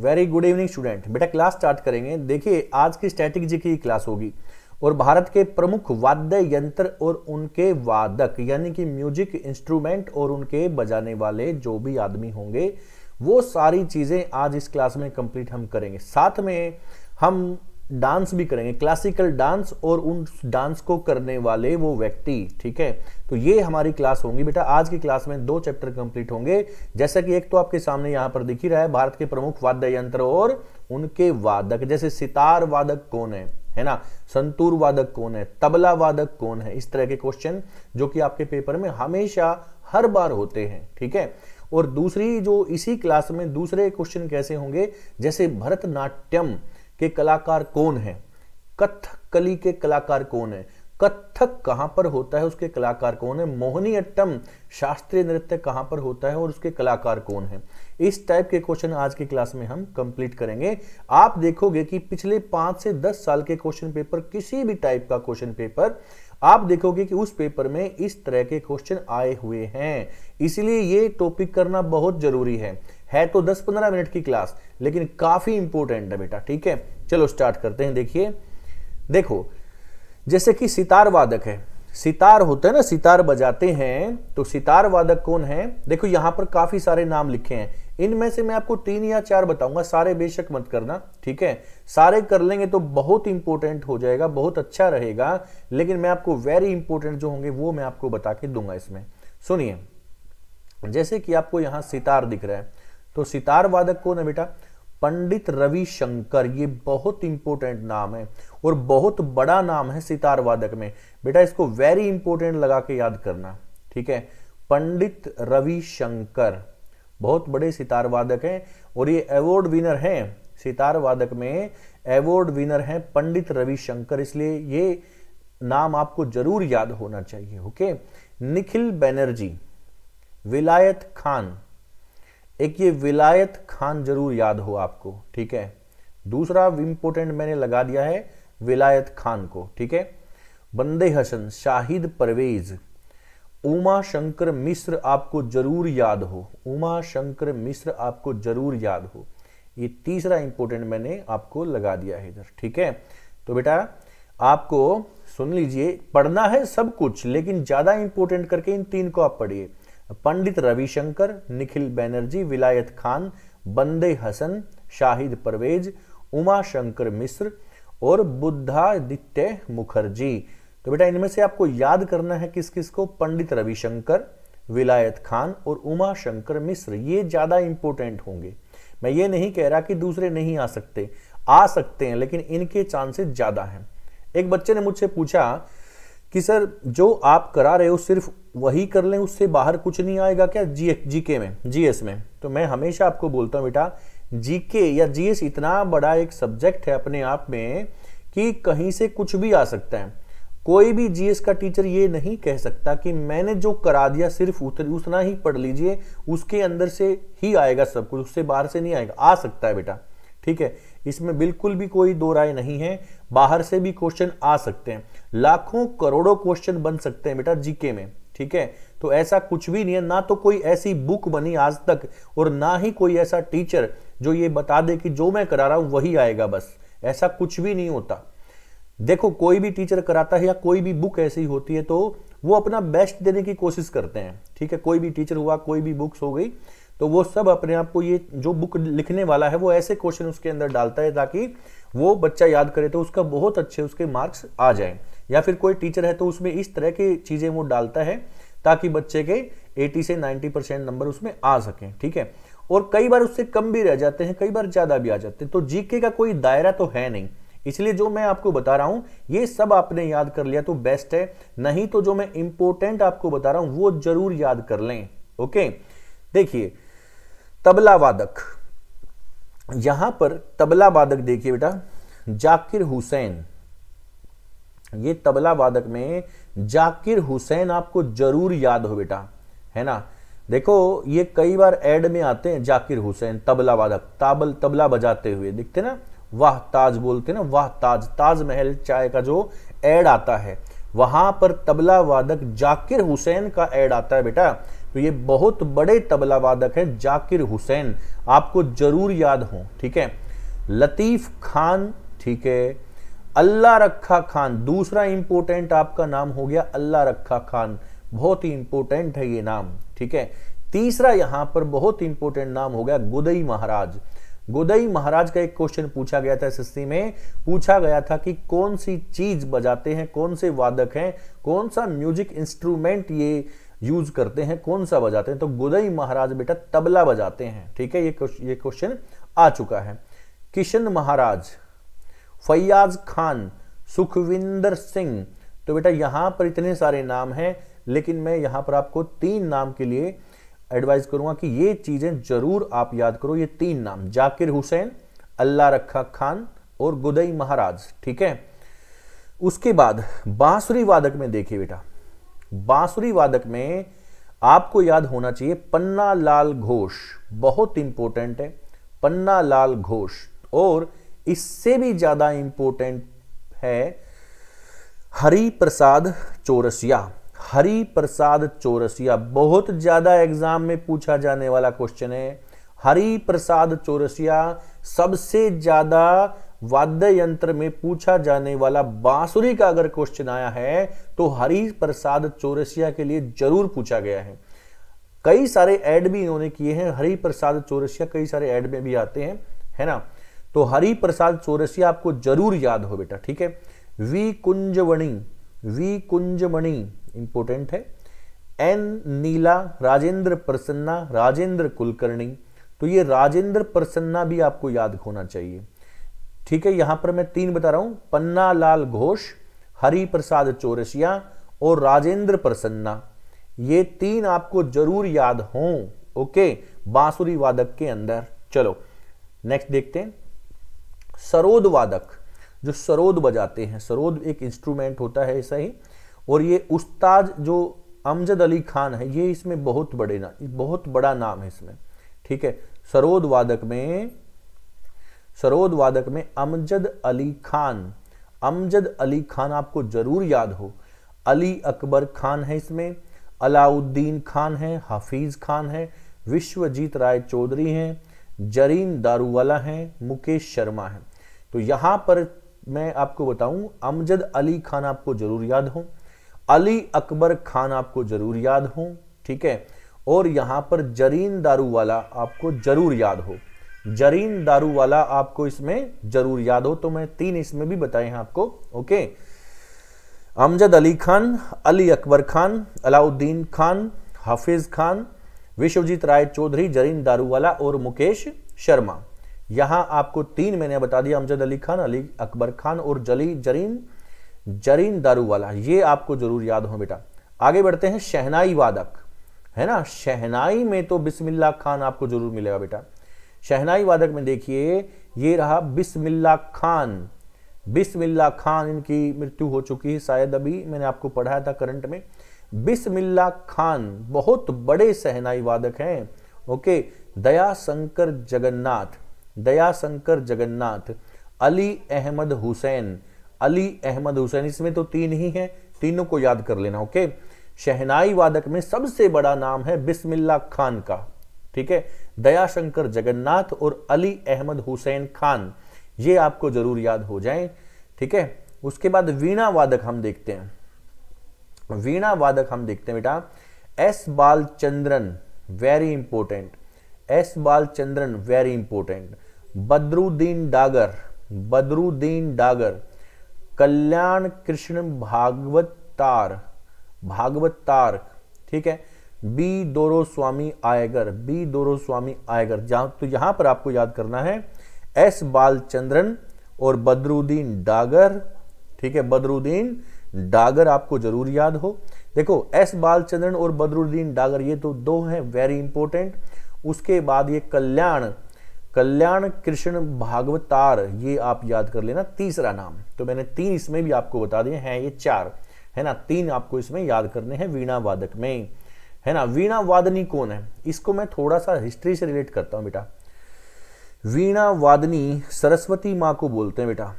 Very good evening student बेटा class start करेंगे देखिए आज की स्टैटिक जी की क्लास होगी और भारत के प्रमुख वाद्य यंत्र और उनके वादक यानी कि म्यूजिक इंस्ट्रूमेंट और उनके बजाने वाले जो भी आदमी होंगे वो सारी चीज़ें आज इस क्लास में कंप्लीट हम करेंगे साथ में हम डांस भी करेंगे क्लासिकल डांस और उन डांस को करने वाले वो व्यक्ति ठीक है तो ये हमारी क्लास होंगी बेटा आज की क्लास में दो चैप्टर कंप्लीट होंगे जैसा कि एक तो आपके सामने यहां पर दिख ही रहा है भारत के प्रमुख वाद्य यंत्र और उनके वादक जैसे सितार वादक कौन है है ना संतूर वादक कौन है तबला वादक कौन है इस तरह के क्वेश्चन जो कि आपके पेपर में हमेशा हर बार होते हैं ठीक है और दूसरी जो इसी क्लास में दूसरे क्वेश्चन कैसे होंगे जैसे भरतनाट्यम के कलाकार कौन है कथक कली के कलाकार कौन है कथक कहां पर होता है उसके कलाकार कौन है मोहनी अट्टम शास्त्रीय नृत्य कहां पर होता है और उसके कलाकार कौन है इस टाइप के क्वेश्चन आज की क्लास में हम कंप्लीट करेंगे आप देखोगे कि पिछले पांच से दस साल के क्वेश्चन पेपर किसी भी टाइप का क्वेश्चन पेपर आप देखोगे कि उस पेपर में इस तरह के क्वेश्चन आए हुए हैं इसलिए ये टॉपिक करना बहुत जरूरी है है तो 10-15 मिनट की क्लास लेकिन काफी इंपॉर्टेंट है बेटा ठीक है चलो स्टार्ट करते हैं देखिए देखो जैसे कि सितार वादक है सितार होते हैं ना सितार बजाते हैं तो सितार वादक कौन है देखो यहां पर काफी सारे नाम लिखे हैं इनमें से मैं आपको तीन या चार बताऊंगा सारे बेशक मत करना ठीक है सारे कर लेंगे तो बहुत इंपॉर्टेंट हो जाएगा बहुत अच्छा रहेगा लेकिन मैं आपको वेरी इंपॉर्टेंट जो होंगे वो मैं आपको बता के दूंगा इसमें सुनिए जैसे कि आपको यहां सितार दिख रहा है तो सितार वादक कौन है बेटा पंडित रविशंकर ये बहुत इंपॉर्टेंट नाम है और बहुत बड़ा नाम है सितार वादक में बेटा इसको वेरी इंपॉर्टेंट लगा के याद करना ठीक है पंडित रविशंकर बहुत बड़े सितार वादक हैं और ये अवॉर्ड विनर हैं सितार वादक में अवॉर्ड विनर हैं पंडित रविशंकर इसलिए ये नाम आपको जरूर याद होना चाहिए ओके निखिल बैनर्जी विलायत खान एक ये विलायत खान जरूर याद हो आपको ठीक है दूसरा इंपोर्टेंट मैंने लगा दिया है विलायत खान को ठीक है बंदे हसन शाहिद परवेज उमा शंकर मिश्र आपको जरूर याद हो उमा शंकर मिश्र आपको जरूर याद हो ये तीसरा इंपोर्टेंट मैंने आपको लगा दिया है इधर ठीक है तो बेटा आपको सुन लीजिए पढ़ना है सब कुछ लेकिन ज़्यादा इंपोर्टेंट करके इन तीन को आप पढ़िए पंडित रविशंकर निखिल बैनर्जी विलायत खान बंदे हसन शाहिद परवेज उमा शंकर मिश्र और बुद्धादित्य मुखर्जी तो बेटा इनमें से आपको याद करना है किस किस को पंडित रविशंकर विलायत खान और उमा शंकर मिश्र ये ज़्यादा इंपॉर्टेंट होंगे मैं ये नहीं कह रहा कि दूसरे नहीं आ सकते आ सकते हैं लेकिन इनके चांसेस ज़्यादा हैं एक बच्चे ने मुझसे पूछा कि सर जो आप करा रहे हो सिर्फ वही कर लें उससे बाहर कुछ नहीं आएगा क्या जी जीके में जीएस में तो मैं हमेशा आपको बोलता हूँ बेटा जीके या जीएस इतना बड़ा एक सब्जेक्ट है अपने आप में कि कहीं से कुछ भी आ सकता है कोई भी जीएस का टीचर ये नहीं कह सकता कि मैंने जो करा दिया सिर्फ उतर उतना ही पढ़ लीजिए उसके अंदर से ही आएगा सब कुछ उससे बाहर से नहीं आएगा आ सकता है बेटा ठीक है इसमें बिल्कुल भी कोई दो राय नहीं है बाहर से भी क्वेश्चन आ सकते हैं लाखों करोड़ों क्वेश्चन बन सकते हैं बेटा जीके में ठीक है तो ऐसा कुछ भी नहीं है ना तो कोई ऐसी बुक बनी आज तक और ना ही कोई ऐसा टीचर जो ये बता दे कि जो मैं करा रहा हूं वही आएगा बस ऐसा कुछ भी नहीं होता देखो कोई भी टीचर कराता है या कोई भी बुक ऐसी होती है तो वो अपना बेस्ट देने की कोशिश करते हैं ठीक है कोई भी टीचर हुआ कोई भी बुक्स हो गई तो वो सब अपने आप को ये जो बुक लिखने वाला है वो ऐसे क्वेश्चन उसके अंदर डालता है ताकि वो बच्चा याद करे तो उसका बहुत अच्छे उसके मार्क्स आ जाए या फिर कोई टीचर है तो उसमें इस तरह की चीज़ें वो डालता है ताकि बच्चे के 80 से 90 परसेंट नंबर उसमें आ सकें ठीक है और कई बार उससे कम भी रह जाते हैं कई बार ज़्यादा भी आ जाते हैं तो जीके का कोई दायरा तो है नहीं इसलिए जो मैं आपको बता रहा हूं ये सब आपने याद कर लिया तो बेस्ट है नहीं तो जो मैं इंपोर्टेंट आपको बता रहा हूं वो जरूर याद कर लें ओके देखिए तबला वादक यहां पर तबला वादक देखिए बेटा जाकिर हुसैन ये तबला वादक में जाकिर हुसैन आपको जरूर याद हो बेटा है ना देखो ये कई बार एड में आते हैं जाकिर हुसैन तबला वादक ताबल तबला बजाते हुए देखते ना वाह ताज बोलते ना वाह ताज ताज महल चाय का जो एड आता है वहां पर तबला वादक जाकिर हुसैन का एड आता है बेटा तो ये बहुत बड़े तबला वादक हैं जाकिर हुसैन आपको जरूर याद हो ठीक है लतीफ़ खान ठीक है अल्लाह रखा खान दूसरा इंपोर्टेंट आपका नाम हो गया अल्लाह रखा खान बहुत ही इंपोर्टेंट है ये नाम ठीक है तीसरा यहां पर बहुत इंपोर्टेंट नाम हो गया गुदई महाराज गुदई महाराज का एक क्वेश्चन पूछा गया था एसएससी में पूछा गया था कि कौन सी चीज बजाते हैं कौन से वादक हैं कौन सा म्यूजिक इंस्ट्रूमेंट ये यूज करते हैं कौन सा बजाते हैं तो गुदई महाराज बेटा तबला बजाते हैं ठीक है ये ये क्वेश्चन आ चुका है किशन महाराज फैयाज खान सुखविंदर सिंह तो बेटा यहां पर इतने सारे नाम हैं लेकिन मैं यहां पर आपको तीन नाम के लिए एडवाइस करूंगा कि ये चीज़ें जरूर आप याद करो ये तीन नाम जाकिर हुसैन अल्लाह रखा खान और गुदई महाराज ठीक है उसके बाद बांसुरी वादक में देखिए बेटा बांसुरी वादक में आपको याद होना चाहिए पन्ना लाल घोष बहुत इंपॉर्टेंट है पन्ना लाल घोष और इससे भी ज्यादा इंपॉर्टेंट है हरि प्रसाद चौरसिया हरि प्रसाद चौरसिया बहुत ज्यादा एग्जाम में पूछा जाने वाला क्वेश्चन है हरि प्रसाद चौरसिया सबसे ज्यादा वाद्य यंत्र में पूछा जाने वाला बांसुरी का अगर क्वेश्चन आया है तो हरि प्रसाद चौरसिया के लिए जरूर पूछा गया है कई सारे ऐड भी इन्होंने किए हैं हरि प्रसाद चौरसिया कई सारे ऐड में भी आते हैं है ना तो हरि प्रसाद चौरसिया आपको जरूर याद हो बेटा ठीक है V Kunjamani V Kunjamani important है एन नीला राजेंद्र प्रसन्ना राजेंद्र कुलकर्णी तो ये राजेंद्र प्रसन्ना भी आपको याद होना चाहिए ठीक है यहां पर मैं तीन बता रहा हूं पन्ना लाल घोष हरि प्रसाद चौरसिया और राजेंद्र प्रसन्ना ये तीन आपको जरूर याद हों ओके बांसुरी वादक के अंदर चलो नेक्स्ट देखते हैं सरोद वादक जो सरोद बजाते हैं सरोद एक इंस्ट्रूमेंट होता है ऐसा ही और ये उस्ताद जो अमजद अली खान है ये इसमें बहुत बड़े ना बहुत बड़ा नाम है इसमें ठीक है सरोद वादक में सरोद वादक में अमजद अली खान अमजद अली खान आपको जरूर याद हो अली अकबर खान है इसमें अलाउद्दीन खान है हफीज खान है विश्वजीत राय चौधरी हैं जरीन दारूवाला हैं मुकेश शर्मा हैं तो यहां पर मैं आपको बताऊं अमजद अली खान आपको जरूर याद हो अली अकबर खान आपको जरूर याद हो ठीक है और यहां पर जरीन दारू वाला आपको जरूर याद हो जरीन दारू वाला आपको इसमें जरूर याद हो तो मैं तीन इसमें भी बताए हैं आपको ओके अमजद अली खान अली अकबर खान अलाउद्दीन खान हाफिज खान विश्वजीत राय चौधरी जरीन दारूवाला और मुकेश शर्मा यहां आपको तीन मैंने बता दिया अमजद अली खान अली अकबर खान और जली जरीन जरीन दारू वाला ये आपको जरूर याद हो बेटा आगे बढ़ते हैं शहनाई वादक है ना शहनाई में तो बिस्मिल्ला खान आपको जरूर मिलेगा बेटा शहनाई वादक में देखिए ये रहा बिस्मिल्ला खान बिस्मिल्ला खान इनकी मृत्यु हो चुकी है शायद अभी मैंने आपको पढ़ाया था करंट में बिस्मिल्ला खान बहुत बड़े सहनाई वादक हैं ओके दया शंकर जगन्नाथ दयाशंकर जगन्नाथ अली अहमद हुसैन अली अहमद हुसैन इसमें तो तीन ही हैं तीनों को याद कर लेना ओके शहनाई वादक में सबसे बड़ा नाम है बिस्मिल्ला खान का ठीक है दयाशंकर जगन्नाथ और अली अहमद हुसैन खान ये आपको जरूर याद हो जाए ठीक है उसके बाद वीणा वादक हम देखते हैं वीणा वादक हम देखते हैं बेटा S Balachandran very important S Balachandran very important Badruddin Dagar Badruddin Dagar Kalyan Krishna Bhagavatar Bhagavat तार ठीक है बी दोरो स्वामी आयगर बी दोरो स्वामी आयगर जहां तो यहां पर आपको याद करना है एस बालचंद्रन और बदरुद्दीन डागर ठीक है बदरुद्दीन डागर आपको जरूर याद हो देखो एस बालचंद्रन और बदरुद्दीन डागर ये तो दो हैं वेरी इंपॉर्टेंट उसके बाद ये कल्याण कल्याण कृष्ण भागवतार ये आप याद कर लेना तीसरा नाम तो मैंने तीन इसमें भी आपको बता दिए हैं ये चार है ना तीन आपको इसमें याद करने हैं वीणा वादक में है ना वीणा वादनी कौन है इसको मैं थोड़ा सा हिस्ट्री से रिलेट करता हूं बेटा वीणा वादनी सरस्वती माँ को बोलते हैं बेटा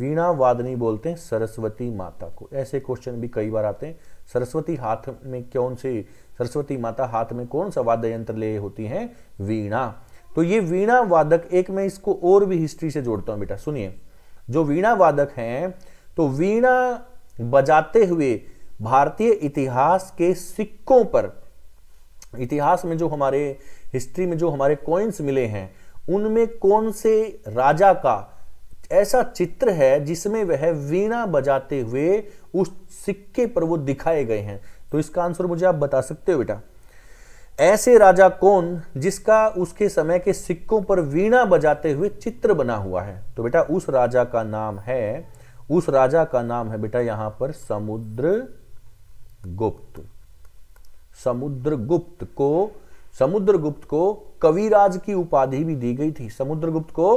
वीणा वादनी बोलते हैं सरस्वती माता को ऐसे क्वेश्चन भी कई बार आते हैं सरस्वती हाथ में कौन सी सरस्वती माता हाथ में कौन सा वाद्य यंत्र ले होती हैं वीणा तो ये वीणा वादक एक मैं इसको और भी हिस्ट्री से जोड़ता हूं बेटा सुनिए जो वीणा वादक हैं तो वीणा बजाते हुए भारतीय इतिहास के सिक्कों पर इतिहास में जो हमारे हिस्ट्री में जो हमारे कॉइन्स मिले हैं उनमें कौन से राजा का ऐसा चित्र है जिसमें वह वीणा बजाते हुए उस सिक्के पर वो दिखाए गए हैं तो इसका आंसर मुझे आप बता सकते हो बेटा ऐसे राजा कौन जिसका उसके समय के सिक्कों पर वीणा बजाते हुए चित्र बना हुआ है तो बेटा उस राजा का नाम है उस राजा का नाम है बेटा यहां पर समुद्र गुप्त समुद्र गुप्त को समुद्रगुप्त को कविराज की उपाधि भी दी गई थी समुद्रगुप्त को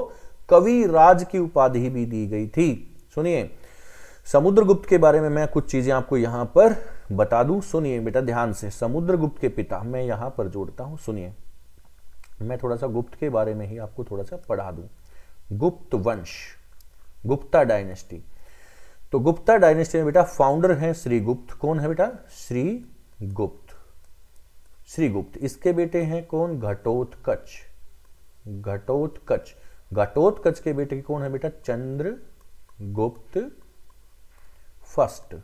कविराज की उपाधि भी दी गई थी सुनिए समुद्रगुप्त के बारे में मैं कुछ चीजें आपको यहां पर बता दूं सुनिए बेटा ध्यान से समुद्र गुप्त के पिता मैं यहां पर जोड़ता हूं सुनिए मैं थोड़ा सा गुप्त के बारे में ही आपको थोड़ा सा पढ़ा दूँ गुप्त वंश गुप्ता डायनेस्टी तो गुप्ता डायनेस्टी में बेटा फाउंडर हैं श्रीगुप्त कौन है बेटा श्री गुप्त श्री गुप्त इसके बेटे हैं कौन घटोत्कच घटोत्कच घटोत्कच के बेटे कौन है बेटा चंद्र गुप्त फर्स्ट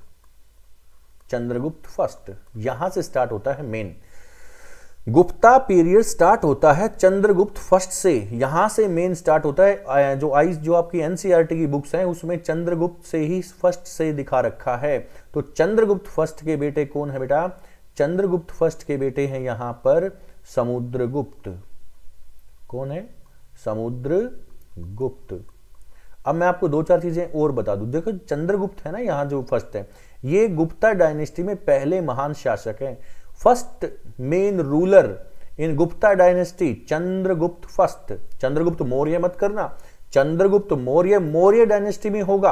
चंद्रगुप्त फर्स्ट यहां से स्टार्ट होता है मेन गुप्ता पीरियड स्टार्ट होता है चंद्रगुप्त फर्स्ट से यहां से मेन स्टार्ट होता है जो आई जो आपकी एनसीईआरटी e की बुक्स हैं उसमें चंद्रगुप्त से ही फर्स्ट से दिखा रखा है तो चंद्रगुप्त फर्स्ट के बेटे कौन है बेटा चंद्रगुप्त फर्स्ट के बेटे हैं यहां पर समुद्रगुप्त कौन है समुद्र गुप्त अब मैं आपको दो चार चीजें और बता दूं देखो चंद्रगुप्त है ना यहां जो फर्स्ट है ये गुप्ता डायनेस्टी में पहले महान शासक हैं first main ruler in Gupta dynasty Chandragupta first Chandragupta Maurya मत करना चंद्रगुप्त मौर्य मौर्य डायनेस्टी में होगा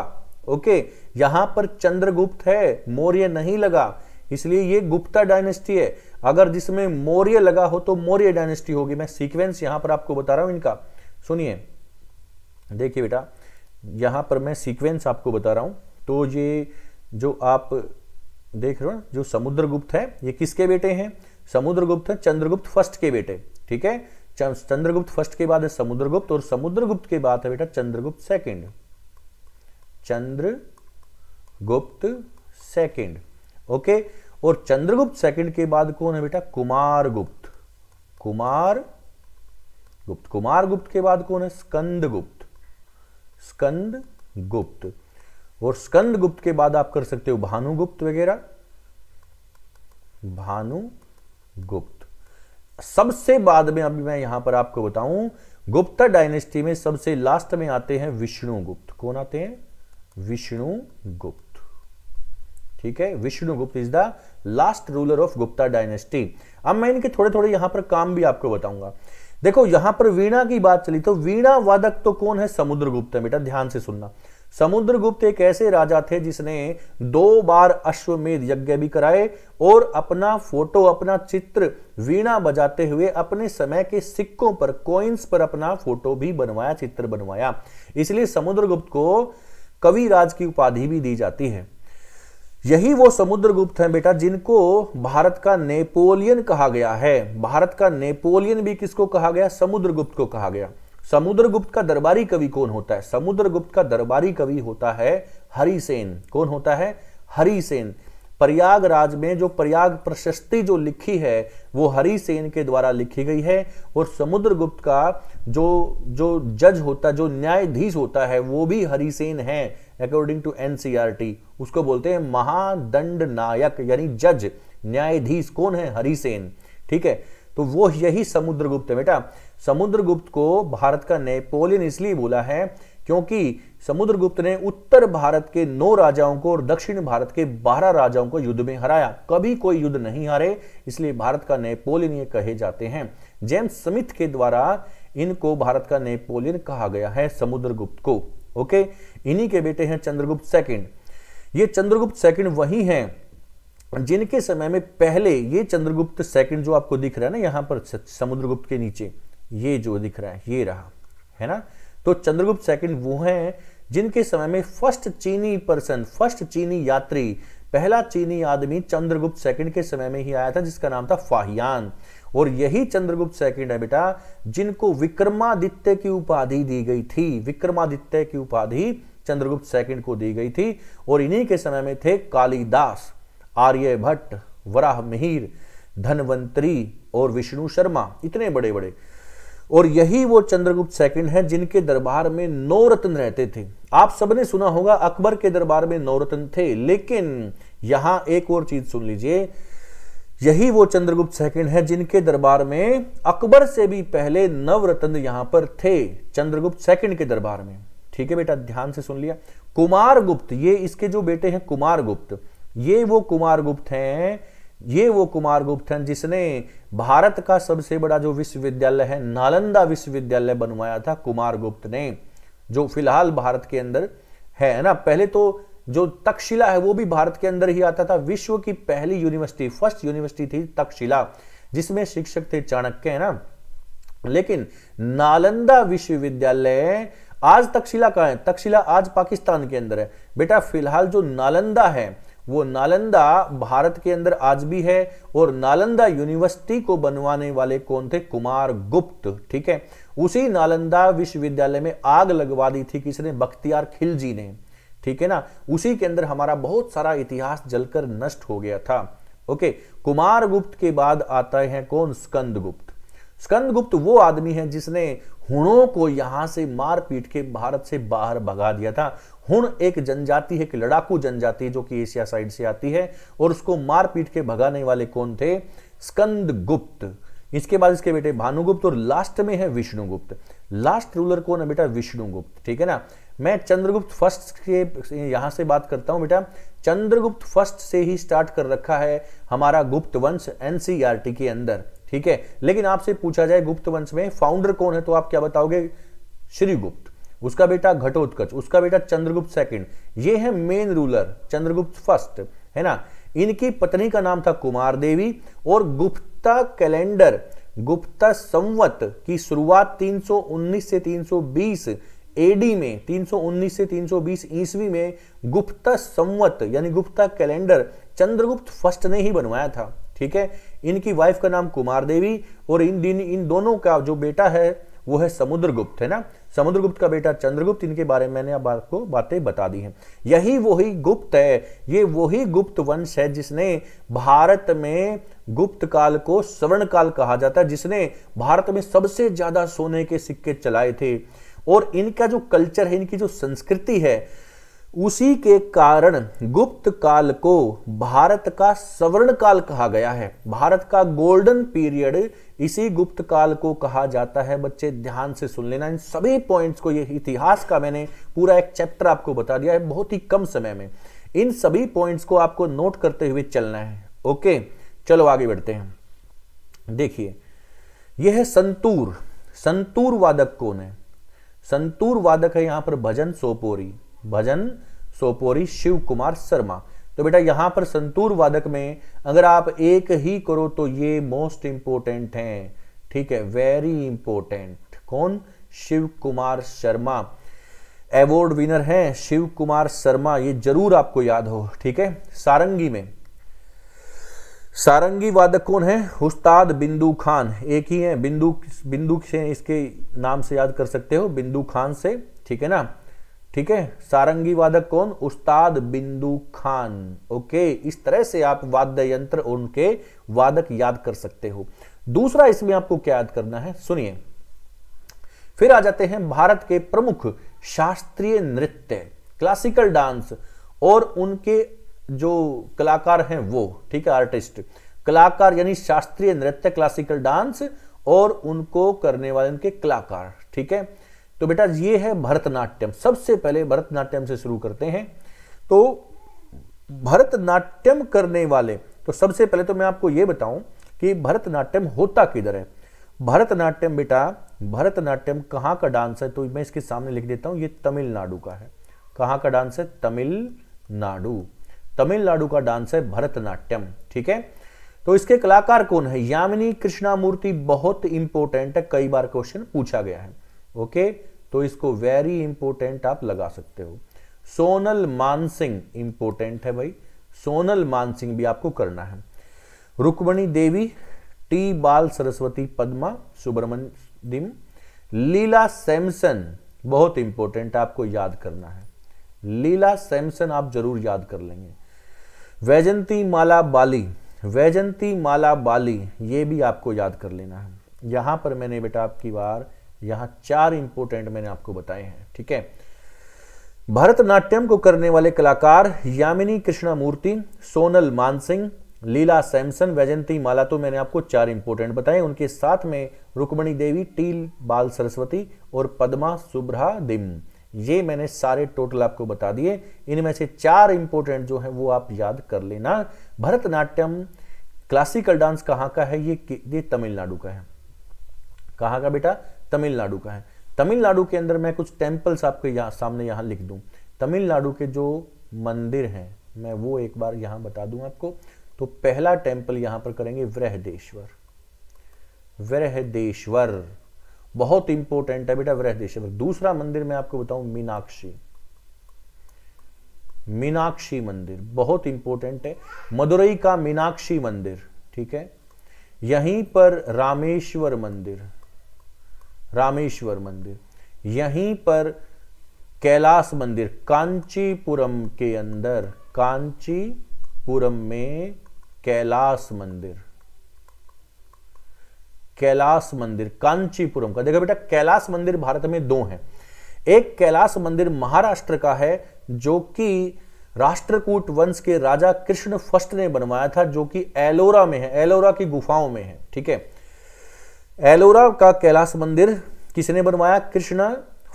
ओके यहां पर चंद्रगुप्त है मौर्य नहीं लगा इसलिए ये गुप्ता डायनेस्टी है अगर जिसमें मौर्य लगा हो तो मौर्य डायनेस्टी होगी मैं सीक्वेंस यहां पर आपको बता रहा हूं इनका सुनिए देखिए बेटा यहां पर मैं सीक्वेंस आपको बता रहा हूं तो ये जो आप देख रहे हो जो समुद्रगुप्त है ये किसके बेटे हैं समुद्रगुप्त है चंद्रगुप्त फर्स्ट के बेटे ठीक है चंद्रगुप्त फर्स्ट के बाद है समुद्रगुप्त और समुद्रगुप्त के बाद है बेटा Chandragupta second Chandragupta second okay और चंद्रगुप्त सेकंड के बाद कौन है बेटा कुमार गुप्त कुमार गुप्त कुमार गुप्त के बाद कौन है स्कंद गुप्त स्कंद गुप्त और स्कंद गुप्त के बाद आप कर सकते हो भानुगुप्त वगैरह भानुगुप्त सबसे बाद में अभी मैं यहां पर आपको बताऊं गुप्ता डायनेस्टी में सबसे लास्ट में आते हैं विष्णुगुप्त कौन आते हैं विष्णुगुप्त ठीक है Vishnugupta is the last ruler of Gupta dynasty अब मैं इनके थोड़े थोड़े यहां पर काम भी आपको बताऊंगा देखो यहां पर वीणा की बात चली तो वीणा वादक तो कौन है समुद्रगुप्त है बेटा ध्यान से सुनना समुद्रगुप्त एक ऐसे राजा थे जिसने दो बार अश्वमेध यज्ञ भी कराए और अपना फोटो अपना चित्र वीणा बजाते हुए अपने समय के सिक्कों पर कॉइन्स पर अपना फोटो भी बनवाया चित्र बनवाया इसलिए समुद्रगुप्त को कविराज की उपाधि भी दी जाती है यही वो समुद्रगुप्त हैं बेटा जिनको भारत का नेपोलियन कहा गया है भारत का नेपोलियन भी किसको कहा गया समुद्रगुप्त को कहा गया समुद्रगुप्त का दरबारी कवि कौन होता है समुद्रगुप्त का दरबारी कवि होता है हरिसेन कौन होता है हरिसेन प्रयागराज में जो प्रयाग प्रशस्ति जो लिखी है वो हरिसेन के द्वारा लिखी गई है और समुद्रगुप्त का जो जो जज होता जो न्यायाधीश होता है वो भी हरिसेन है अकॉर्डिंग टू एनसीईआरटी उसको बोलते हैं महादंड नायक यानी जज न्यायाधीश कौन है हरिसेन ठीक है तो वो यही समुद्रगुप्त है बेटा समुद्रगुप्त को भारत का नेपोलियन इसलिए बोला है क्योंकि समुद्रगुप्त ने उत्तर भारत के नौ राजाओं को और दक्षिण भारत के बारह राजाओं को युद्ध में हराया कभी कोई युद्ध नहीं हारे इसलिए भारत का नेपोलियन ये कहे जाते हैं जेम्स समिथ के द्वारा इनको भारत का नेपोलियन कहा गया है समुद्रगुप्त को ओके इन्हीं के बेटे हैं चंद्रगुप्त सेकंड ये चंद्रगुप्त सेकंड वही हैं जिनके समय में पहले ये चंद्रगुप्त सेकंड जो आपको दिख रहा है ना यहां पर समुद्रगुप्त के नीचे ये जो दिख रहा है ये रहा है ना तो चंद्रगुप्त सेकंड वो हैं जिनके समय में फर्स्ट चीनी पर्सन फर्स्ट चीनी यात्री पहला चीनी आदमी चंद्रगुप्त सेकंड के समय में ही आया था जिसका नाम था फाहियान और यही चंद्रगुप्त सेकंड है बेटा जिनको विक्रमादित्य की उपाधि दी गई थी विक्रमादित्य की उपाधि चंद्रगुप्त सेकंड को दी गई थी और इन्हीं के समय में थे कालिदास आर्यभट्ट वराह मिहिर धनवंतरी और विष्णु शर्मा इतने बड़े बड़े और यही वो चंद्रगुप्त सेकंड हैं जिनके दरबार में नौ रत्न रहते थे आप सबने सुना होगा अकबर के दरबार में नौ रत्न थे लेकिन यहां एक और चीज सुन लीजिए यही वो चंद्रगुप्त सेकंड हैं जिनके दरबार में अकबर से भी पहले नवरत्न यहां पर थे चंद्रगुप्त सेकंड के दरबार में ठीक है बेटा ध्यान से सुन लिया कुमार गुप्त ये इसके जो बेटे हैं कुमार गुप्त ये वो कुमार गुप्त हैं ये वो कुमार गुप्त हैं जिसने भारत का सबसे बड़ा जो विश्वविद्यालय है नालंदा विश्वविद्यालय बनवाया था कुमार गुप्त ने जो फिलहाल भारत के अंदर है ना पहले तो जो तक्षशिला है वो भी भारत के अंदर ही आता था विश्व की पहली यूनिवर्सिटी फर्स्ट यूनिवर्सिटी थी तक्षशिला जिसमें शिक्षक थे चाणक्य है ना लेकिन नालंदा विश्वविद्यालय आज तक्षशिला कहा है तक्षशिला आज पाकिस्तान के अंदर है बेटा फिलहाल जो नालंदा है वो नालंदा भारत के अंदर आज भी है और नालंदा यूनिवर्सिटी को बनवाने वाले कौन थे कुमार गुप्त ठीक है उसी नालंदा विश्वविद्यालय में आग लगवा दी थी किसने बख्तियार खिलजी ने ठीक है ना उसी के अंदर हमारा बहुत सारा इतिहास जलकर नष्ट हो गया था ओके कुमार गुप्त के बाद आता है कौन स्कंद गुप्त स्कंद गुप्त वो आदमी है जिसने हुणों को यहां से मार पीट के भारत से बाहर भगा दिया था हूं एक जनजाति है एक लड़ाकू जनजाति जो कि एशिया साइड से आती है और उसको मार पीट के भगाने वाले कौन थे स्कंद गुप्त इसके बाद इसके बेटे भानुगुप्त और लास्ट में है विष्णुगुप्त लास्ट रूलर कौन है बेटा विष्णुगुप्त ठीक है ना मैं चंद्रगुप्त फर्स्ट के यहां से बात करता हूं बेटा चंद्रगुप्त फर्स्ट से ही स्टार्ट कर रखा है हमारा गुप्त वंश एनसीईआरटी के अंदर ठीक है लेकिन आपसे पूछा जाए गुप्त वंश में फाउंडर कौन है तो आप क्या बताओगे श्रीगुप्त उसका बेटा घटोत्कच उसका बेटा चंद्रगुप्त सेकंड ये है मेन रूलर चंद्रगुप्त फर्स्ट है ना इनकी पत्नी का नाम था कुमार देवी और गुप्ता कैलेंडर गुप्ता संवत की शुरुआत 319 से 320 एडी में 319 से 320 ईस्वी में गुप्ता संवत यानी गुप्ता कैलेंडर चंद्रगुप्त फर्स्ट ने ही बनवाया था ठीक है इनकी वाइफ का नाम कुमार देवी और इन दिन इन दोनों का जो बेटा है वो है समुद्रगुप्त है ना समुद्रगुप्त का बेटा चंद्रगुप्त इनके बारे में मैंने अब आपको बातें बता दी हैं यही वही गुप्त है ये वही गुप्त वंश है जिसने भारत में गुप्त काल को स्वर्ण काल कहा जाता है जिसने भारत में सबसे ज्यादा सोने के सिक्के चलाए थे और इनका जो कल्चर है इनकी जो संस्कृति है उसी के कारण गुप्त काल को भारत का सवर्ण काल कहा गया है भारत का गोल्डन पीरियड इसी गुप्त काल को कहा जाता है बच्चे ध्यान से सुन लेना इन सभी पॉइंट्स को ये इतिहास का मैंने पूरा एक चैप्टर आपको बता दिया है बहुत ही कम समय में इन सभी पॉइंट्स को आपको नोट करते हुए चलना है ओके चलो आगे बढ़ते हैं देखिए यह है संतूर संतूर वादक कौन है संतूर वादक है यहां पर भजन सोपोरी भजन सोपोरी शिव कुमार शर्मा तो बेटा यहां पर संतूर वादक में अगर आप एक ही करो तो ये मोस्ट इंपोर्टेंट है ठीक है वेरी इंपोर्टेंट कौन शिव कुमार शर्मा अवॉर्ड विनर हैं शिव कुमार शर्मा ये जरूर आपको याद हो ठीक है सारंगी में सारंगी वादक कौन है उस्ताद बिंदु खान एक ही है बिंदु बिंदु से इसके नाम से याद कर सकते हो बिंदु खान से ठीक है ना ठीक है सारंगी वादक कौन उस्ताद बिंदु खान ओके इस तरह से आप वाद्य यंत्र उनके वादक याद कर सकते हो दूसरा इसमें आपको क्या याद करना है सुनिए फिर आ जाते हैं भारत के प्रमुख शास्त्रीय नृत्य क्लासिकल डांस और उनके जो कलाकार हैं वो ठीक है आर्टिस्ट कलाकार यानी शास्त्रीय नृत्य क्लासिकल डांस और उनको करने वाले उनके कलाकार ठीक है तो बेटा ये है भरतनाट्यम सबसे पहले भरतनाट्यम से शुरू करते हैं तो भरतनाट्यम करने वाले तो सबसे पहले तो मैं आपको ये बताऊं कि भरतनाट्यम होता किधर है भरतनाट्यम बेटा भरतनाट्यम कहाँ का डांस है तो मैं इसके सामने लिख देता हूँ ये तमिलनाडु का है कहाँ का डांस है तमिलनाडु तमिलनाडु का डांस है भरतनाट्यम ठीक है तो इसके कलाकार कौन है यामिनी कृष्णामूर्ति बहुत इंपॉर्टेंट है कई बार क्वेश्चन पूछा गया है ओके तो इसको वेरी इंपॉर्टेंट आप लगा सकते हो सोनल मानसिंह इंपॉर्टेंट है भाई सोनल मानसिंह भी आपको करना है रुक्मणी देवी टी बाल सरस्वती पद्मा सुब्रमण्यम लीला सैमसन बहुत इंपॉर्टेंट आपको याद करना है लीला सैमसन आप जरूर याद कर लेंगे वैजंती माला बाली वैजंती माला बाली ये भी आपको याद कर लेना है यहां पर मैंने बेटा आपकी बार यहां चार इंपोर्टेंट मैंने आपको बताए हैं ठीक है भरतनाट्यम को करने वाले कलाकार यामिनी कृष्णामूर्ति सोनल मानसिंह लीला सैमसन वैजंती माला तो मैंने आपको चार इंपोर्टेंट बताए उनके साथ में रुक्मणी देवी टील बाल सरस्वती और पद्मा सुब्रहा दिम ये मैंने सारे टोटल आपको बता दिए इनमें से चार इंपोर्टेंट जो है वो आप याद कर लेना भरतनाट्यम क्लासिकल डांस कहाँ का है ये ये तमिलनाडु का है कहाँ का बेटा तमिलनाडु का है तमिलनाडु के अंदर मैं कुछ टेम्पल्स आपके यहाँ सामने यहाँ लिख दूँ तमिलनाडु के जो मंदिर हैं मैं वो एक बार यहाँ बता दूँ आपको तो पहला टेम्पल यहाँ पर करेंगे वृहदेश्वर वृहदेश्वर बहुत इंपॉर्टेंट है बेटा वृहदेश्वर दूसरा मंदिर मैं आपको बताऊं मीनाक्षी मीनाक्षी मंदिर बहुत इंपॉर्टेंट है मदुरई का मीनाक्षी मंदिर ठीक है यहीं पर रामेश्वर मंदिर रामेश्वर मंदिर यहीं पर कैलाश मंदिर कांचीपुरम के अंदर कांचीपुरम में कैलाश मंदिर कैलाश मंदिर कांचीपुरम का देखो बेटा कैलाश मंदिर भारत में दो हैं एक कैलाश मंदिर महाराष्ट्र का है जो कि राष्ट्रकूट वंश के राजा कृष्ण फर्स्ट ने बनवाया था जो कि एलोरा में है एलोरा की गुफाओं में है ठीक है एलोरा का कैलाश मंदिर किसने बनवाया कृष्णा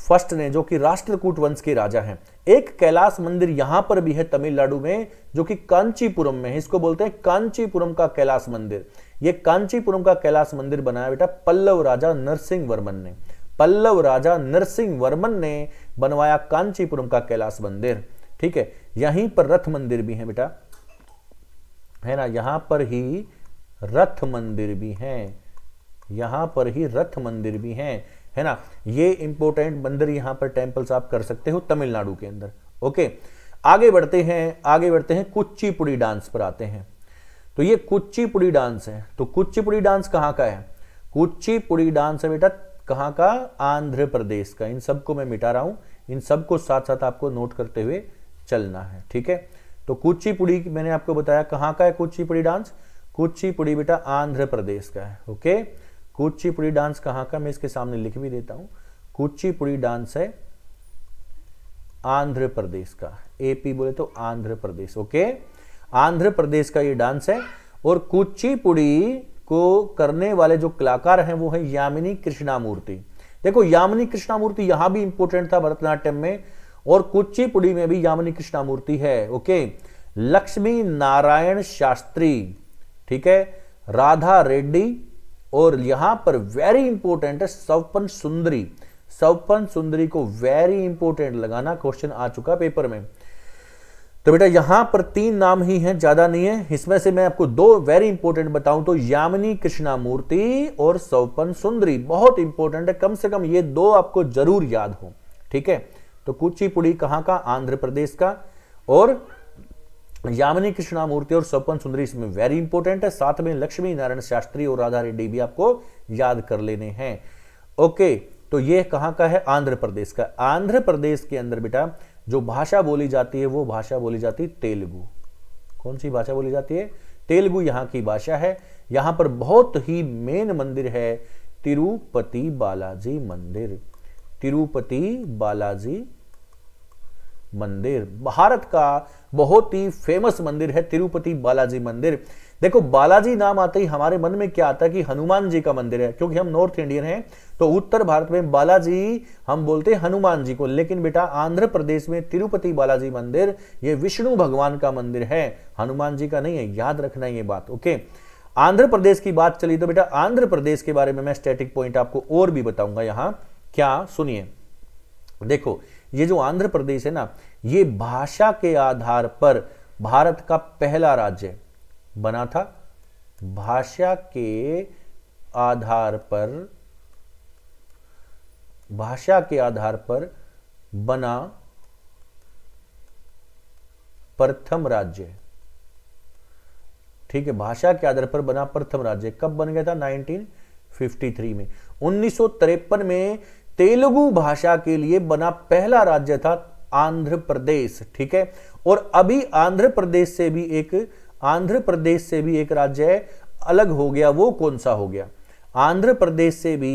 फर्स्ट ने जो कि राष्ट्रकूट वंश के राजा हैं एक कैलाश मंदिर यहां पर भी है तमिलनाडु में जो कि कांचीपुरम में है इसको बोलते हैं कांचीपुरम का कैलाश मंदिर ये कांचीपुरम का कैलाश मंदिर बनाया बेटा पल्लव राजा नरसिंह वर्मन ने पल्लव राजा नरसिंह वर्मन ने बनवाया कांचीपुरम का कैलाश मंदिर ठीक है यहीं पर रथ मंदिर भी है बेटा है ना यहां पर ही रथ मंदिर भी है यहाँ पर ही रथ मंदिर भी हैं है ना ये इंपॉर्टेंट मंदिर यहाँ पर टेम्पल्स आप कर सकते हो तमिलनाडु के अंदर ओके आगे बढ़ते हैं आगे बढ़ते हैं कुच्चीपुड़ी डांस पर आते हैं तो ये कुच्चीपुड़ी डांस है तो कुच्चीपुड़ी डांस कहाँ का है कुच्चीपुड़ी डांस है बेटा कहाँ का आंध्र प्रदेश का इन सबको मैं मिटा रहा हूँ इन सबको साथ साथ आपको नोट करते हुए चलना है ठीक है तो कुचिपुड़ी मैंने आपको बताया कहाँ का है कुचिपुड़ी डांस कुचीपुड़ी बेटा आंध्र प्रदेश का है ओके कुचिपुड़ी डांस कहाँ का मैं इसके सामने लिख भी देता हूँ कुचिपुड़ी डांस है आंध्र प्रदेश का एपी बोले तो आंध्र प्रदेश ओके आंध्र प्रदेश का ये डांस है और कुचिपुड़ी को करने वाले जो कलाकार हैं वो है यामिनी कृष्णामूर्ति देखो यामिनी कृष्णामूर्ति यहां भी इंपोर्टेंट था भरतनाट्यम में और कुचिपुड़ी में भी यामिनी कृष्णामूर्ति है ओके लक्ष्मी नारायण शास्त्री ठीक है राधा रेड्डी और यहां पर वेरी इंपॉर्टेंट है सवपन सुंदरी सवपन सुंदरी को वेरी इंपॉर्टेंट लगाना क्वेश्चन आ चुका पेपर में तो बेटा यहां पर तीन नाम ही हैं ज्यादा नहीं है इसमें से मैं आपको दो वेरी इंपॉर्टेंट बताऊं तो यामिनी कृष्णामूर्ति और सौपन सुंदरी बहुत इंपॉर्टेंट है कम से कम ये दो आपको जरूर याद हो ठीक है तो कुचिपुड़ी कहां का आंध्र प्रदेश का और यामिनी कृष्णामूर्ति और स्वपन सुंदरी इसमें वेरी इंपॉर्टेंट है साथ में लक्ष्मी नारायण शास्त्री और राधा रेड्डी भी आपको याद कर लेने हैं ओके तो ये कहाँ का है आंध्र प्रदेश का आंध्र प्रदेश के अंदर बेटा जो भाषा बोली जाती है वो भाषा बोली जाती है तेलुगु कौन सी भाषा बोली जाती है तेलुगु यहाँ की भाषा है यहाँ पर बहुत ही मेन मंदिर है तिरुपति बालाजी मंदिर तिरुपति बालाजी मंदिर भारत का बहुत ही फेमस मंदिर है तिरुपति बालाजी मंदिर देखो बालाजी नाम आते ही हमारे मन में क्या आता है कि हनुमान जी का मंदिर है क्योंकि हम नॉर्थ इंडियन हैं तो उत्तर भारत में बालाजी हम बोलते हैं हनुमान जी को लेकिन बेटा आंध्र प्रदेश में तिरुपति बालाजी मंदिर ये विष्णु भगवान का मंदिर है हनुमान जी का नहीं है याद रखना ये बात ओके आंध्र प्रदेश की बात चली तो बेटा आंध्र प्रदेश के बारे में मैं स्टेटिक पॉइंट आपको और भी बताऊंगा यहां क्या सुनिए देखो ये जो आंध्र प्रदेश है ना ये भाषा के आधार पर भारत का पहला राज्य बना था भाषा के आधार पर भाषा के आधार पर बना प्रथम राज्य ठीक है भाषा के आधार पर बना प्रथम राज्य कब बन गया था 1953 में उन्नीस में तेलुगु भाषा के लिए बना पहला राज्य था आंध्र प्रदेश ठीक है और अभी आंध्र प्रदेश से भी एक आंध्र प्रदेश से भी एक राज्य अलग हो गया वो कौन सा हो गया आंध्र प्रदेश से भी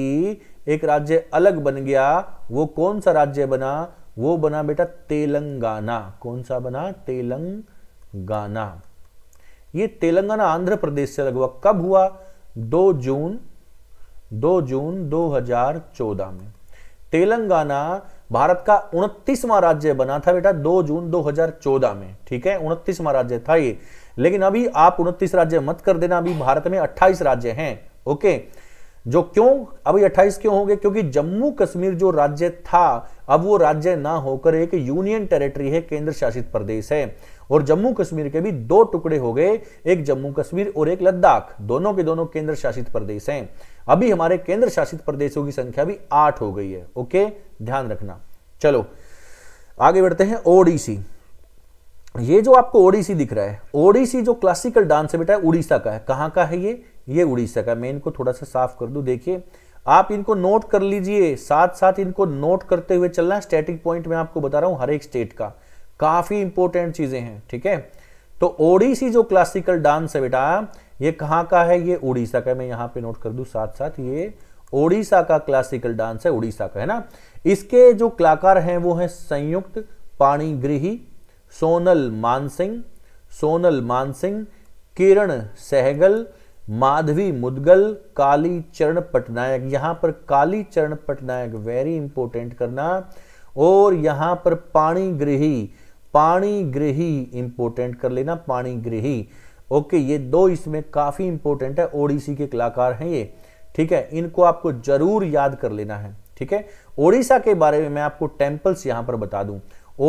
एक राज्य अलग बन गया वो कौन सा राज्य बना वो बना बेटा तेलंगाना कौन सा बना तेलंगाना ये तेलंगाना आंध्र प्रदेश से अलग हुआ कब हुआ 2 जून 2 जून 2014 में तेलंगाना भारत का उनतीसवां राज्य बना था बेटा 2 जून 2014 में ठीक है उनतीसवां राज्य था ये लेकिन अभी आप उनतीस राज्य मत कर देना अभी भारत में 28 राज्य हैं ओके जो क्यों अभी 28 क्यों होंगे क्योंकि जम्मू कश्मीर जो राज्य था अब वो राज्य ना होकर एक यूनियन टेरिटरी है केंद्र शासित प्रदेश है और जम्मू कश्मीर के भी दो टुकड़े हो गए एक जम्मू कश्मीर और एक लद्दाख दोनों के दोनों केंद्र शासित प्रदेश हैं अभी हमारे केंद्र शासित प्रदेशों की संख्या भी आठ हो गई है ओके ध्यान रखना चलो आगे बढ़ते हैं ओडिसी ये जो आपको ओडिसी दिख रहा है ओडिसी जो क्लासिकल डांस है बेटा उड़ीसा का है कहां का है ये ये उड़ीसा का मैं इनको थोड़ा सा साफ कर दू देखिए आप इनको नोट कर लीजिए साथ साथ इनको नोट करते हुए चलना स्टैटिक पॉइंट में आपको बता रहा हूं हर एक स्टेट का काफ़ी इंपॉर्टेंट चीज़ें हैं ठीक है तो ओडिसी जो क्लासिकल डांस है बेटा ये कहाँ का है ये उड़ीसा का मैं यहाँ पे नोट कर दू साथ साथ ये ओडिशा का क्लासिकल डांस है उड़ीसा का है ना इसके जो कलाकार हैं वो हैं संयुक्त पाणीगृही सोनल मानसिंह सोनल मानसिंह किरण सहगल माधवी मुदगल काली चरण पटनायक यहां पर काली चरण पटनायक वेरी इंपॉर्टेंट करना और यहां पर पाणीगृही पाणी गृही इंपोर्टेंट कर लेना पाणी गृही ओके ये दो इसमें काफ़ी इंपोर्टेंट है ओडिसी के कलाकार हैं ये ठीक है इनको आपको जरूर याद कर लेना है ठीक है ओडिशा के बारे में मैं आपको टेम्पल्स यहां पर बता दूँ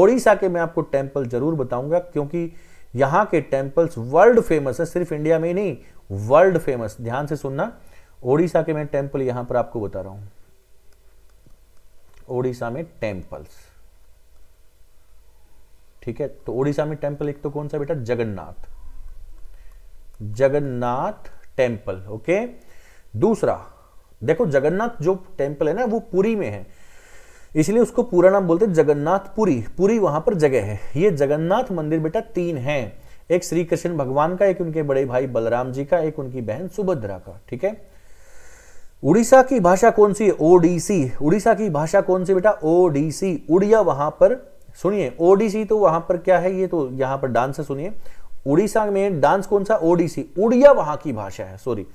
ओडिशा के मैं आपको टेम्पल जरूर बताऊंगा क्योंकि यहां के टेम्पल्स वर्ल्ड फेमस है सिर्फ इंडिया में ही नहीं वर्ल्ड फेमस ध्यान से सुनना ओडिशा के मैं टेम्पल यहां पर आपको बता रहा हूं ओडिशा में टेम्पल्स ठीक है तो ओडिशा में टेम्पल एक तो कौन सा बेटा जगन्नाथ जगन्नाथ टेम्पल ओके दूसरा देखो जगन्नाथ जो टेम्पल है ना वो पुरी में है इसलिए उसको पूरा नाम बोलते जगन्नाथ पुरी पुरी वहां पर जगह है ये जगन्नाथ मंदिर बेटा तीन है एक श्री कृष्ण भगवान का एक उनके बड़े भाई बलराम जी का एक उनकी बहन सुभद्रा का ठीक है उड़ीसा की भाषा कौन सी ओडीसी उड़ीसा की भाषा कौन सी बेटा ओडीसी उड़िया वहां पर सुनिए ओडिसी तो वहां पर क्या है ये तो यहां पर डांस है सुनिए उड़ीसा में डांस कौन सा ओडिसी उड़िया वहां की भाषा है सॉरी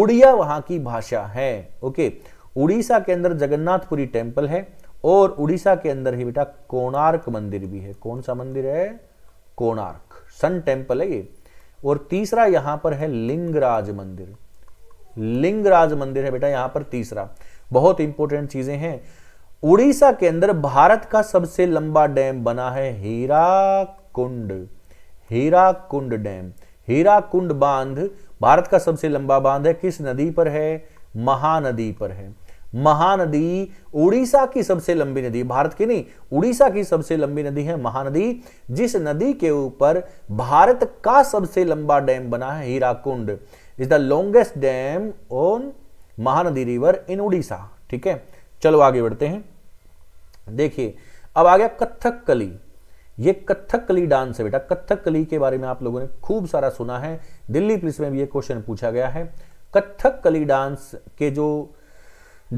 उड़िया वहां की भाषा है ओके उड़ीसा के अंदर जगन्नाथपुरी टेम्पल है और उड़ीसा के अंदर ही बेटा कोणार्क मंदिर भी है कौन सा मंदिर है कोणार्क सन टेम्पल है ये और तीसरा यहां पर है लिंगराज मंदिर लिंगराज मंदिर है बेटा यहां पर तीसरा बहुत इंपॉर्टेंट चीजें हैं उड़ीसा के अंदर भारत का सबसे लंबा डैम बना है हीराकुंड कुंड डैम हीरा कुंड बांध भारत का सबसे लंबा बांध है किस नदी पर है महानदी पर है महानदी उड़ीसा की सबसे लंबी नदी भारत की नहीं उड़ीसा की सबसे लंबी नदी है महानदी जिस नदी के ऊपर भारत का सबसे लंबा डैम बना है Hirakud is the longest dam on Mahanadi river in Orissa ठीक है चलो आगे बढ़ते हैं देखिए अब आ गया कथक कली ये कथक कली डांस है बेटा कथक कली के बारे में आप लोगों ने खूब सारा सुना है दिल्ली पुलिस में भी ये क्वेश्चन पूछा गया है कथक कली डांस के जो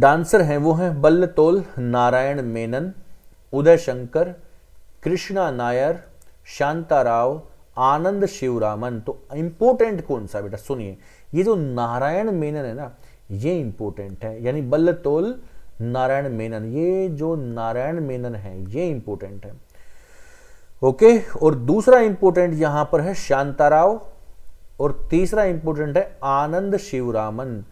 डांसर हैं वो हैं बल्लतोल नारायण मेनन उदय शंकर कृष्णा नायर शांता राव आनंद शिवरामन तो इंपोर्टेंट कौन सा बेटा सुनिए ये जो नारायण मेनन है ना ये इंपोर्टेंट है यानी बल्लतोल नारायण मेनन ये जो नारायण मेनन है ये इंपॉर्टेंट है ओके और दूसरा इंपॉर्टेंट यहां पर है शांताराव और तीसरा इंपॉर्टेंट है आनंद शिवरामन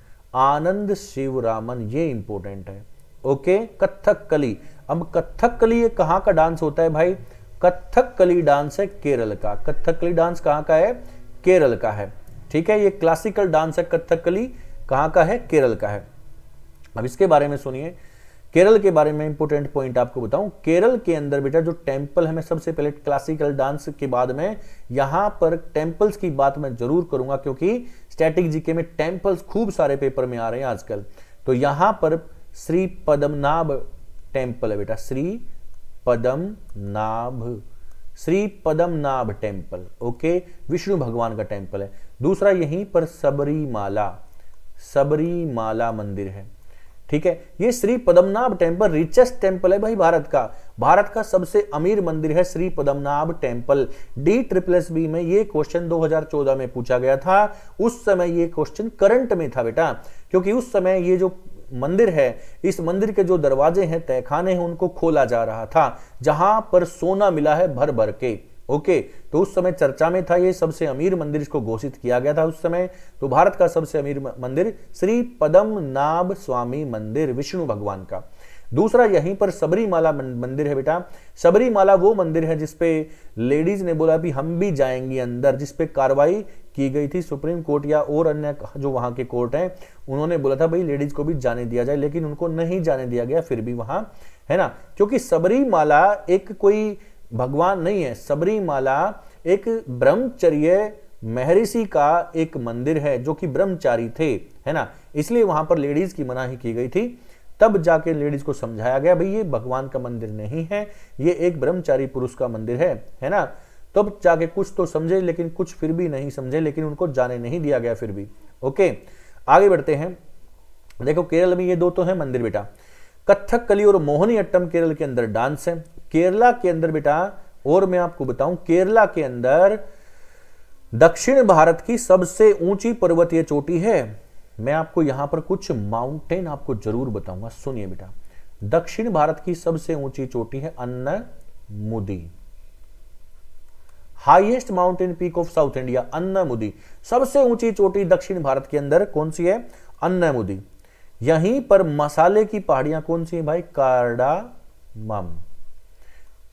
आनंद शिवरामन ये इंपॉर्टेंट है ओके कथक कली अब कथक कली ये का डांस होता है भाई कथक कली डांस है केरल का कथक कली डांस कहां का है केरल का है ठीक है ये क्लासिकल डांस है कथक कली कहां का है केरल का है अब इसके बारे में सुनिए केरल के बारे में इंपोर्टेंट पॉइंट आपको बताऊं केरल के अंदर बेटा जो टेम्पल है मैं सबसे पहले क्लासिकल डांस के बाद में यहां पर टेम्पल्स की बात मैं जरूर करूंगा क्योंकि स्टैटिक जीके में टेम्पल्स खूब सारे पेपर में आ रहे हैं आजकल तो यहां पर श्री पद्मनाभ टेम्पल है बेटा श्री पद्मनाभ श्री पद्मनाभ टेम्पल ओके विष्णु भगवान का टेम्पल है दूसरा यहीं पर सबरीमाला सबरीमाला मंदिर है ठीक है ये Shri Padmanabha temple richest temple है भाई भारत का भारत का सबसे अमीर मंदिर है Shri Padmanabha temple D triple S B में ये क्वेश्चन 2014 में पूछा गया था उस समय ये क्वेश्चन करंट में था बेटा क्योंकि उस समय ये जो मंदिर है इस मंदिर के जो दरवाजे हैं तहखाने हैं उनको खोला जा रहा था जहां पर सोना मिला है भर भर के ओके तो उस समय चर्चा में था ये सबसे अमीर मंदिर इसको घोषित किया गया था उस समय तो भारत का सबसे अमीर मंदिर श्री पदम नाभ स्वामी मंदिर विष्णु भगवान का दूसरा यहीं पर सबरीमाला मंदिर है बेटा सबरीमाला वो मंदिर है जिसपे लेडीज ने बोला भी हम भी जाएंगे अंदर जिसपे कार्रवाई की गई थी सुप्रीम कोर्ट या और अन्य जो वहां के कोर्ट हैं उन्होंने बोला था भाई लेडीज को भी जाने दिया जाए लेकिन उनको नहीं जाने दिया गया फिर भी वहां है ना क्योंकि सबरीमाला एक कोई भगवान नहीं है सबरीमाला एक ब्रह्मचर्य महर्षि का एक मंदिर है जो कि ब्रह्मचारी थे है ना इसलिए वहां पर लेडीज की मनाही की गई थी तब जाके लेडीज को समझाया गया भाई ये भगवान का मंदिर नहीं है ये एक ब्रह्मचारी पुरुष का मंदिर है है ना तब तो जाके कुछ तो समझे लेकिन कुछ फिर भी नहीं समझे लेकिन उनको जाने नहीं दिया गया फिर भी ओके आगे बढ़ते हैं देखो केरल में ये दो तो है मंदिर बेटा कथक कली और मोहनी अट्टम केरल के अंदर डांस है केरला के अंदर बेटा और मैं आपको बताऊं केरला के अंदर दक्षिण भारत की सबसे ऊंची पर्वतीय चोटी है मैं आपको यहां पर कुछ माउंटेन आपको जरूर बताऊंगा सुनिए बेटा दक्षिण भारत की सबसे ऊंची चोटी है Anamudi highest mountain peak of south India Anamudi सबसे ऊंची चोटी दक्षिण भारत के अंदर कौन सी है अन्न मुदी यहीं पर मसाले की पहाड़ियां कौन सी है भाई कार्डामम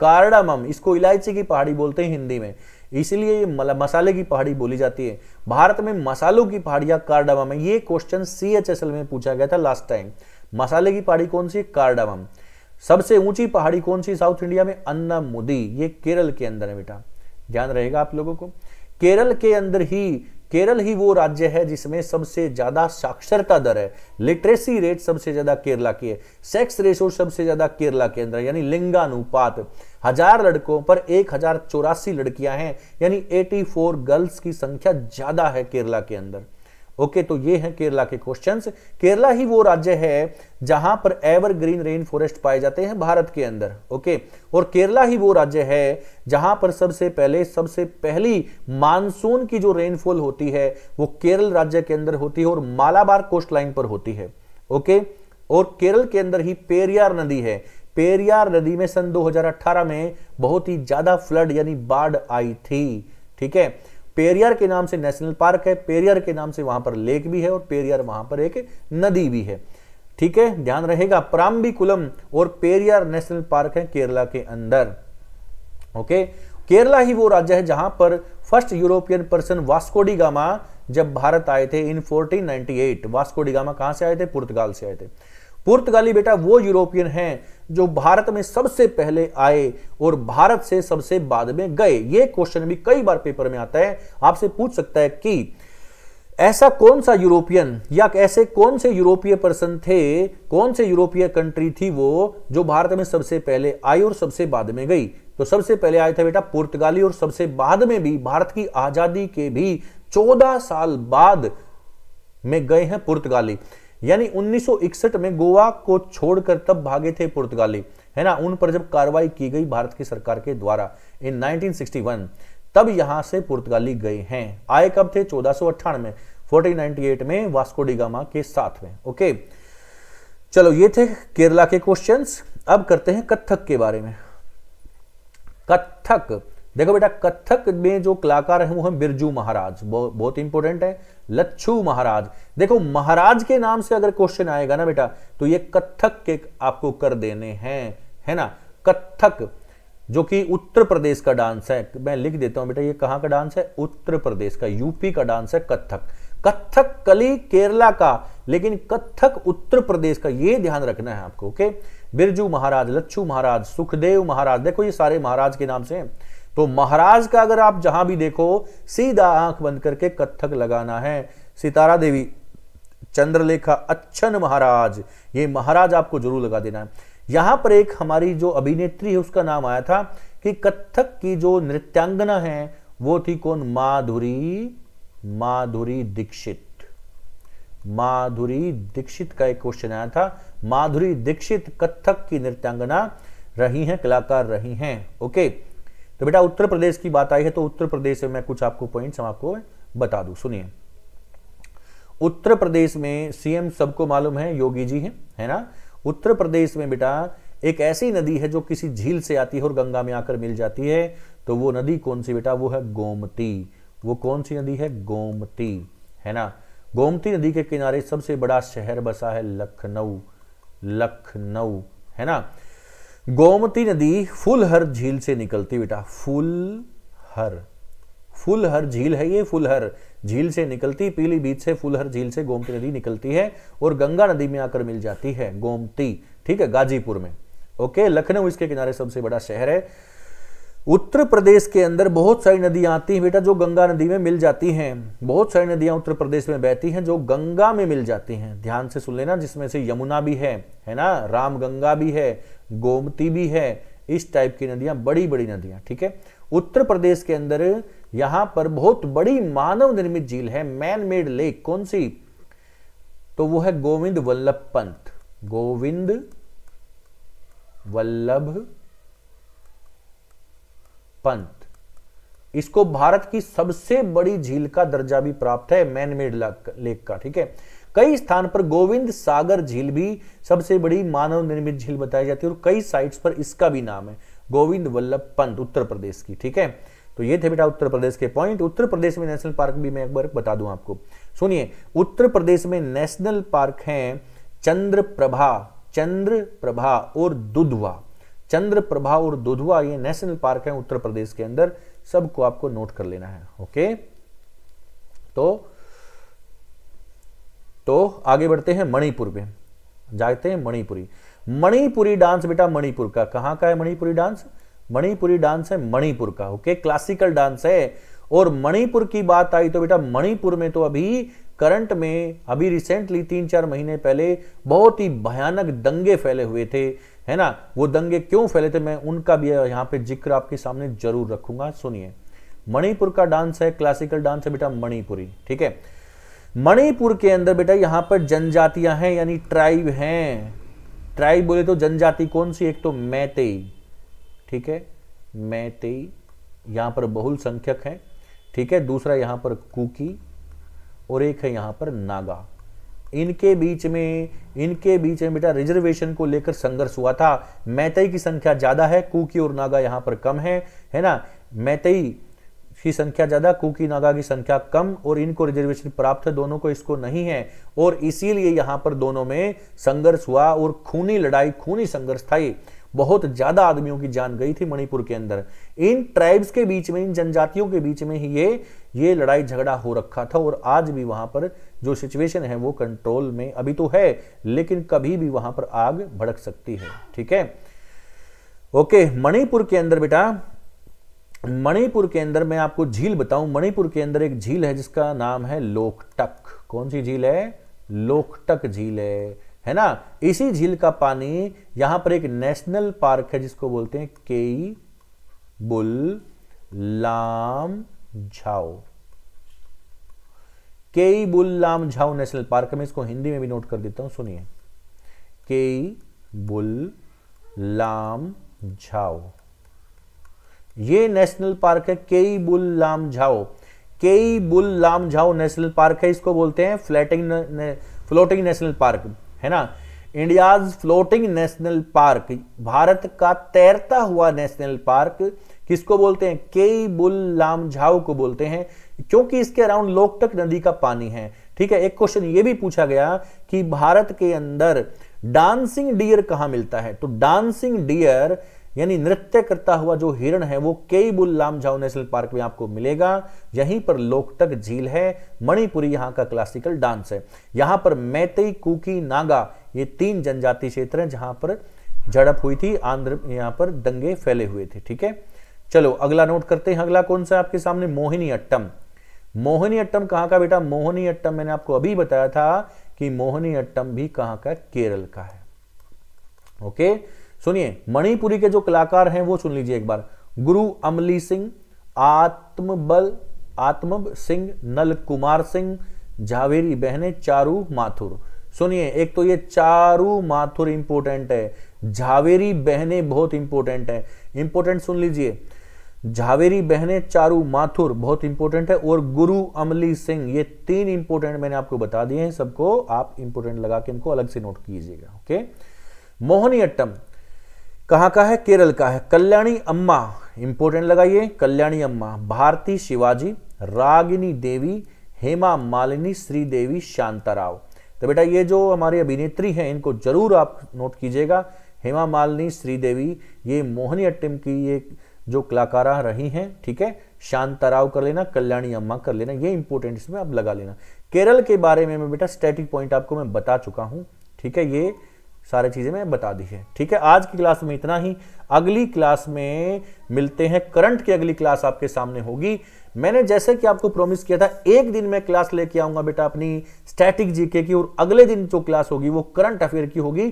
कारडामम इसको इलायची की पहाड़ी बोलते हैं हिंदी में इसलिए ये मसाले की पहाड़ी बोली जाती है भारत में मसालों की पहाड़ी कारडामम है ये question C H S L में पूछा गया था लास्ट टाइम मसाले की पहाड़ी कौन सी कारडामम सबसे ऊंची पहाड़ी कौन सी साउथ इंडिया में अन्ना मुदी ये केरल के अंदर है बेटा ध्यान रहेगा आप लोगों को केरल के अंदर ही केरल ही वो राज्य है जिसमें सबसे ज्यादा साक्षरता दर है लिटरेसी रेट सबसे ज्यादा केरला की है सेक्स रेशो सबसे ज्यादा केरला के अंदर यानी लिंगानुपात हजार लड़कों पर एक हजार चौरासी लड़कियां हैं यानी 84 गर्ल्स की संख्या ज्यादा है केरला के अंदर ओके तो ये हैं केरला के क्वेश्चंस केरला ही वो राज्य है जहां पर एवर ग्रीन रेन फॉरेस्ट पाए जाते हैं भारत के अंदर ओके और केरला ही वो राज्य है जहां पर सबसे पहले सबसे पहली मानसून की जो रेनफॉल होती है वो केरल राज्य के अंदर होती है और मालाबार कोस्ट लाइन पर होती है ओके और केरल के अंदर ही पेरियार नदी है पेरियार नदी में सन 2018 में बहुत ही ज्यादा फ्लड यानी बाढ़ आई थी ठीक है पेरियर के नाम से नेशनल पार्क है पेरियर के नाम से वहां पर लेक भी है और पेरियर वहां पर एक नदी भी है ठीक है ध्यान रहेगा प्राम्बिकुलम और पेरियर नेशनल पार्क है केरला के अंदर ओके केरला ही वो राज्य है जहां पर first European person Vasco da Gama जब भारत आए थे इन 1498 वास्कोडी गामा कहां से आए थे पुर्तगाल से आए थे पुर्तगाली बेटा वो यूरोपियन हैं जो भारत में सबसे पहले आए और भारत से सबसे बाद में गए ये क्वेश्चन भी कई बार पेपर में आता है आपसे पूछ सकता है कि ऐसा कौन सा यूरोपियन या ऐसे कौन से यूरोपीय पर्सन थे कौन से यूरोपीय कंट्री थी वो जो भारत में सबसे पहले आई और सबसे बाद में गई तो सबसे पहले आए थे बेटा पुर्तगाली और सबसे बाद में भी भारत की आजादी के भी चौदह साल बाद में गए हैं पुर्तगाली यानी 1961 में गोवा को छोड़कर तब भागे थे पुर्तगाली है ना उन पर जब कार्रवाई की गई भारत की सरकार के द्वारा इन 1961 तब यहां से पुर्तगाली गए हैं आए कब थे चौदह में 1498 में वास्को डिगामा के साथ में ओके चलो ये थे केरला के क्वेश्चंस अब करते हैं कथक के बारे में कथक देखो बेटा कथक में जो कलाकार है वो है बिरजू महाराज बहुत इंपॉर्टेंट है लच्छू महाराज देखो महाराज के नाम से अगर क्वेश्चन आएगा ना बेटा तो ये कथक के आपको कर देने हैं है ना कथक जो कि उत्तर प्रदेश का डांस है मैं लिख देता हूं बेटा ये कहां का डांस है उत्तर प्रदेश का यूपी का डांस है कथक कथक कली केरला का लेकिन कथक उत्तर प्रदेश का ये ध्यान रखना है आपको ओके बिरजू महाराज लच्छू महाराज सुखदेव महाराज देखो ये सारे महाराज के नाम से हैं तो महाराज का अगर आप जहां भी देखो सीधा आंख बंद करके कत्थक लगाना है सितारा देवी चंद्रलेखा अच्छन महाराज ये महाराज आपको जरूर लगा देना है यहां पर एक हमारी जो अभिनेत्री है उसका नाम आया था कि कत्थक की जो नृत्यांगना है वो थी कौन माधुरी माधुरी दीक्षित माधुरी दीक्षित का एक क्वेश्चन आया था माधुरी दीक्षित कत्थक की नृत्यांगना रही हैं कलाकार रही हैं ओके तो बेटा उत्तर प्रदेश की बात आई है तो उत्तर प्रदेश में मैं कुछ आपको पॉइंट्स हम आपको बता दूं सुनिए उत्तर प्रदेश में सीएम सबको मालूम है योगी जी हैं है ना उत्तर प्रदेश में बेटा एक ऐसी नदी है जो किसी झील से आती है और गंगा में आकर मिल जाती है तो वो नदी कौन सी बेटा वो है गोमती वो कौन सी नदी है गोमती है ना गोमती नदी के किनारे सबसे बड़ा शहर बसा है लखनऊ लखनऊ है ना गोमती नदी फुलहर झील से निकलती बेटा फुलहर फुलहर झील है ये फुलहर झील से निकलती पीली बीच से फुलहर झील से गोमती नदी निकलती है और गंगा नदी में आकर मिल जाती है गोमती ठीक है गाजीपुर में ओके लखनऊ इसके किनारे सबसे बड़ा शहर है उत्तर प्रदेश के अंदर बहुत सारी नदियां आती हैं बेटा जो गंगा नदी में मिल जाती हैं बहुत सारी नदियां उत्तर प्रदेश में बहती हैं जो गंगा में मिल जाती हैं ध्यान से सुन लेना जिसमें से यमुना भी है है ना गंगा भी है गोमती भी है इस टाइप की नदियां बड़ी बड़ी नदियां ठीक है उत्तर प्रदेश के अंदर यहां पर बहुत बड़ी मानव निर्मित झील है मैन मेड लेक कौन सी तो वो है गोविंद वल्लभ पंत गोविंद वल्लभ पंत इसको भारत की सबसे बड़ी झील का दर्जा भी प्राप्त है मैनमेड लेक का ठीक है कई स्थान पर गोविंद सागर झील भी सबसे बड़ी मानव निर्मित झील बताई जाती है और कई साइट्स पर इसका भी नाम है गोविंद वल्लभ पंत उत्तर प्रदेश की ठीक है तो ये थे बेटा उत्तर प्रदेश के पॉइंट उत्तर प्रदेश में नेशनल पार्क भी मैं एक बार बता दूं आपको सुनिए उत्तर प्रदेश में नेशनल पार्क है चंद्र प्रभा चंद्र प्रभा और दुधवा चंद्र प्रभा और दुधवा ये नेशनल पार्क है उत्तर प्रदेश के अंदर सबको आपको नोट कर लेना है ओके तो तो आगे बढ़ते हैं मणिपुर में जाते हैं मणिपुरी मणिपुरी डांस बेटा मणिपुर का कहां का है मणिपुरी डांस मणिपुरी डांस है मणिपुर का ओके क्लासिकल डांस है और मणिपुर की बात आई तो बेटा मणिपुर में तो अभी करंट में अभी रिसेंटली तीन चार महीने पहले बहुत ही भयानक दंगे फैले हुए थे है ना वो दंगे क्यों फैले थे मैं उनका भी यहां पे जिक्र आपके सामने जरूर रखूंगा सुनिए मणिपुर का डांस है क्लासिकल डांस है बेटा मणिपुरी ठीक है मणिपुर के अंदर बेटा यहां पर जनजातियां हैं यानी ट्राइब हैं ट्राइब बोले तो जनजाति कौन सी एक तो मैते ठीक है मैते यहां पर बहुल संख्यक है ठीक है दूसरा यहां पर कुकी और एक है यहां पर नागा इनके बीच में इनके बीच में बेटा रिजर्वेशन को लेकर संघर्ष हुआ था मैतई की संख्या ज्यादा है कुकी और नागा यहां पर कम है है ना मैतई की संख्या ज्यादा कुकी नागा की संख्या कम और इनको रिजर्वेशन प्राप्त है दोनों को इसको नहीं है और इसीलिए यहां पर दोनों में संघर्ष हुआ और खूनी लड़ाई खूनी संघर्ष था बहुत ज्यादा आदमियों की जान गई थी मणिपुर के अंदर इन ट्राइब्स के बीच में इन जनजातियों के बीच में ही ये ये लड़ाई झगड़ा हो रखा था और आज भी वहां पर जो सिचुएशन है वो कंट्रोल में अभी तो है लेकिन कभी भी वहां पर आग भड़क सकती है ठीक है ओके मणिपुर के अंदर बेटा मणिपुर के अंदर मैं आपको झील बताऊं मणिपुर के अंदर एक झील है जिसका नाम है लोकटक कौन सी झील है लोकटक झील है है ना इसी झील का पानी यहां पर एक नेशनल पार्क है जिसको बोलते हैं केई बुल लाम झाओ केई बुल लाम झाओ नेशनल पार्क में इसको हिंदी में भी नोट कर देता हूं सुनिए केई बुल लाम झाओ ये नेशनल पार्क है केई बुल लाम झाओ केई बुल लाम झाओ नेशनल पार्क है इसको बोलते हैं फ्लैटिंग ने, फ्लोटिंग नेशनल पार्क है ना India's floating national park Bharat का तैरता हुआ नेशनल पार्क किसको बोलते हैं केई बुल लाम झाओ को बोलते हैं क्योंकि इसके अराउंड लोकटक नदी का पानी है ठीक है एक क्वेश्चन ये भी पूछा गया कि भारत के अंदर डांसिंग डियर कहाँ मिलता है तो डांसिंग डियर यानी नृत्य करता हुआ जो हिरण है वो लाम झाओ नेशनल पार्क में आपको मिलेगा यहीं पर लोकटक झील है मणिपुरी यहाँ का क्लासिकल डांस है यहाँ पर मैतई कुकी नागा ये तीन जनजाति क्षेत्र हैं जहाँ पर झड़प हुई थी आंध्र यहाँ पर दंगे फैले हुए थे ठीक है चलो अगला नोट करते हैं अगला कौन सा आपके सामने मोहिनी अट्टम मोहिनी अट्टम कहाँ का बेटा मोहिनी अट्टम मैंने आपको अभी बताया था कि मोहिनी अट्टम भी कहाँ का केरल का है ओके okay? सुनिए मणिपुरी के जो कलाकार हैं वो सुन लीजिए एक बार गुरु अमली सिंह आत्मबल आत्मब सिंह नल कुमार सिंह झावेरी बहने चारू माथुर सुनिए एक तो ये चारू माथुर इंपोर्टेंट है झावेरी बहने बहुत इंपोर्टेंट है इंपोर्टेंट सुन लीजिए झावेरी बहने चारू माथुर बहुत इंपोर्टेंट है और गुरु अमली सिंह ये तीन इंपोर्टेंट मैंने आपको बता दिए हैं सबको आप इंपोर्टेंट लगा के इनको अलग से नोट कीजिएगा ओके मोहनी अट्टम कहाँ का है केरल का है कल्याणी अम्मा इंपोर्टेंट लगाइए कल्याणी अम्मा भारती शिवाजी रागिनी देवी हेमा मालिनी श्रीदेवी शांताराव तो बेटा ये जो हमारी अभिनेत्री हैं इनको जरूर आप नोट कीजिएगा हेमा मालिनी श्रीदेवी ये मोहनी अट्टम की ये जो कलाकारा रही हैं ठीक है शांताराव कर लेना कल्याणी अम्मा कर लेना ये इंपोर्टेंट इसमें आप लगा लेना केरल के बारे में मैं बेटा स्टैटिक पॉइंट आपको मैं बता चुका हूँ ठीक है ये सारी चीज़ें मैं बता दी है ठीक है आज की क्लास में इतना ही अगली क्लास में मिलते हैं करंट की अगली क्लास आपके सामने होगी मैंने जैसे कि आपको प्रॉमिस किया था एक दिन मैं क्लास लेके आऊंगा बेटा अपनी स्टैटिक जीके की और अगले दिन जो क्लास होगी वो करंट अफेयर की होगी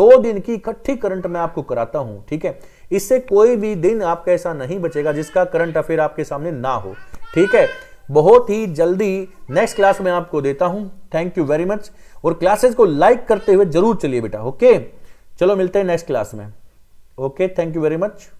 दो दिन की इकट्ठी करंट मैं आपको कराता हूं ठीक है इससे कोई भी दिन आपका ऐसा नहीं बचेगा जिसका करंट अफेयर आपके सामने ना हो ठीक है बहुत ही जल्दी नेक्स्ट क्लास में आपको देता हूं थैंक यू वेरी मच और क्लासेस को लाइक करते हुए जरूर चलिए बेटा ओके चलो मिलते हैं नेक्स्ट क्लास में okay thank you very much